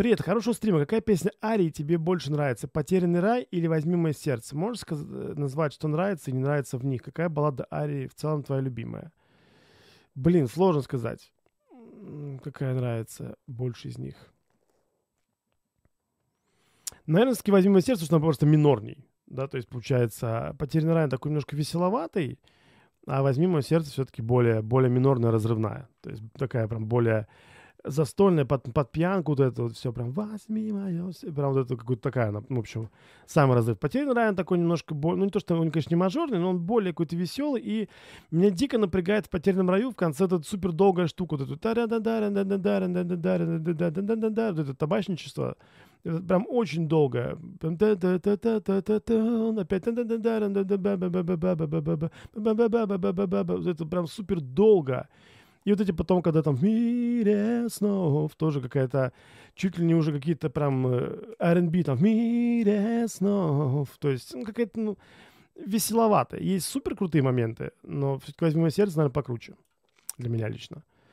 Привет, хорошего стрима. Какая песня Арии тебе больше нравится? «Потерянный рай» или «Возьми мое сердце»? Можешь сказ- э, назвать, что нравится и не нравится в них? Какая баллада Арии в целом твоя любимая? Блин, сложно сказать, какая нравится больше из них. Наверное, все таки «Возьми мое сердце», что она просто минорней. Да, то есть получается а «Потерянный рай» такой немножко веселоватый, а «Возьми мое сердце» все-таки более, более минорная, разрывная. То есть такая прям более застольная под, под пьянку, вот это вот все прям «Возьми мое...» Прям вот это какая-то такая, в общем, самый разрыв. Потерянный ну, Райан такой немножко, боль... ну не то, что он, конечно, не мажорный, но он более какой-то веселый, и меня дико напрягает в «Потерянном раю» в конце эта супер долгая штука, вот это это табачничество, прям очень долго. Опять это прям супер долго. И вот эти потом, когда там в мире снов, тоже какая-то, чуть ли не уже какие-то прям э, R&B там в мире снов, то есть ну, какая-то, ну, веселоватая. Есть супер крутые моменты, но все-таки возьму сердце, наверное, покруче для меня лично.